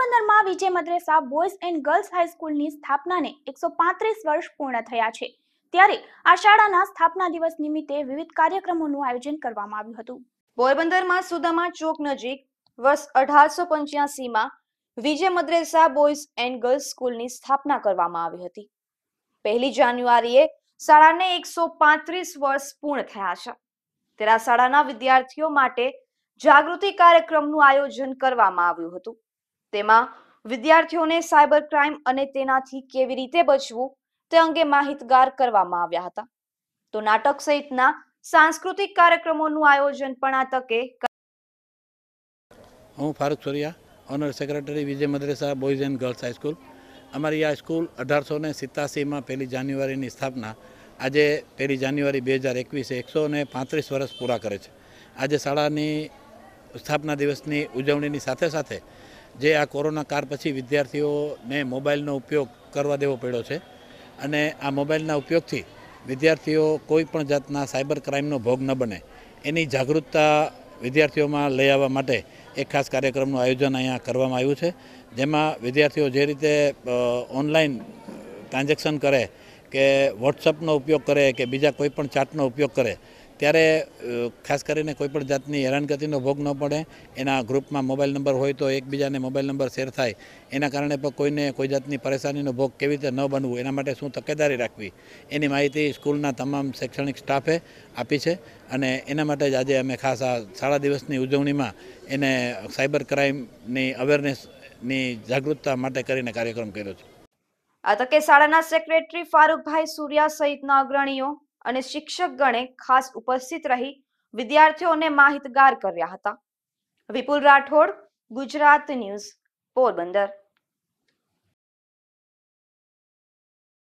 પોરબંદરમાં Vijay મદ્રેસા boys and girls હાઈસ્કૂલની સ્થાપનાને એકસો પાંત્રીસ વર્ષ પૂર્ણ થયા છે ત્યારે આ શાળાના સ્થાપના દિવસ નિમિત્તે વિવિધ કાર્યક્રમોનું આયોજન કરવામાં આવ્યું હતું પોરબંદરમાં સુદામા ચોક નજીક વર્ષ અઢારસો પંચ્યાસીમાં વિજય મદ્રેસા બોયઝ એન્ડ ગર્લ્સ સ્કૂલની સ્થાપના કરવામાં આવી હતી પહેલી જાન્યુઆરીએ શાળાને એકસો પાંત્રીસ વર્ષ પૂર્ણ થયા છે ત્યારે શાળાના વિદ્યાર્થીઓ માટે જાગૃતિ કાર્યક્રમનું આયોજન કરવામાં આવ્યું હતું તેમાં વિદ્યાર્થીઓને સાયબર ક્રાઇમ અને તેનાથી કેવી રીતે બચવું તે અંગે માહિતગાર કરવામાં આવ્યા હતા તો નાટક સહિતના સાંસ્કૃતિક કાર્યક્રમોનું આયોજન પણ આ તકે હું Farooq Soriya honour secretary Vijay મદ્રેસા boys and girls high school અમારી આ સ્કૂલ અઢારસો ને સિત્તાસીમાં પહેલી જાન્યુઆરીની સ્થાપના આજે પહેલી જાન્યુઆરી બે હજાર એકવીસે એકસો ને પાંત્રીસ વર્ષ પૂરા કરે છે આજે શાળાની સ્થાપના દિવસની ઉજવણીની સાથે સાથે જે આ કોરોના કાળ પછી વિદ્યાર્થીઓને મોબાઈલનો ઉપયોગ કરવા દેવો પડ્યો છે અને આ મોબાઈલના ઉપયોગથી વિદ્યાર્થીઓ કોઈ પણ જાતના સાયબર ક્રાઇમનો ભોગ ન બને એની જાગૃતતા વિદ્યાર્થીઓમાં લઈ આવવા માટે એક ખાસ કાર્યક્રમનું આયોજન અહીંયા કરવામાં આવ્યું છે જેમાં વિદ્યાર્થીઓ જે રીતે ઓનલાઈન ટ્રાન્ઝેક્શન કરે કે વોટ્સઅપનો ઉપયોગ કરે કે બીજા કોઈ પણ ચાટનો ઉપયોગ કરે ત્યારે ખાસ કરીને કોઈપણ જાતની હેરાનગતિનો ભોગ ન પડે એના ગ્રુપમાં મોબાઈલ નંબર હોય તો એકબીજાને મોબાઈલ નંબર શેર થાય એના કારણે પણ કોઈને કોઈ જાતની પરેશાનીનો ભોગ કેવી રીતે ન બનવું એના માટે શું તકેદારી રાખવી એની માહિતી સ્કૂલના તમામ શૈક્ષણિક સ્ટાફે આપી છે અને એના માટે જ આજે અમે ખાસ આ શાળા દિવસની ઉજવણીમાં એને સાયબર ક્રાઇમની અવેરનેસની જાગૃતતા માટે કરીને કાર્યક્રમ કર્યો છે આ તકે શાળાના સેક્રેટરી ફારૂકભાઈ સૂર્યા સહિતના અગ્રણીઓ અને શિક્ષકગણે ખાસ ઉપસ્થિત રહી વિદ્યાર્થીઓને માહિતગાર કર્યા હતા વિપુલ રાઠોડ ગુજરાત ન્યૂઝ પોરબંદર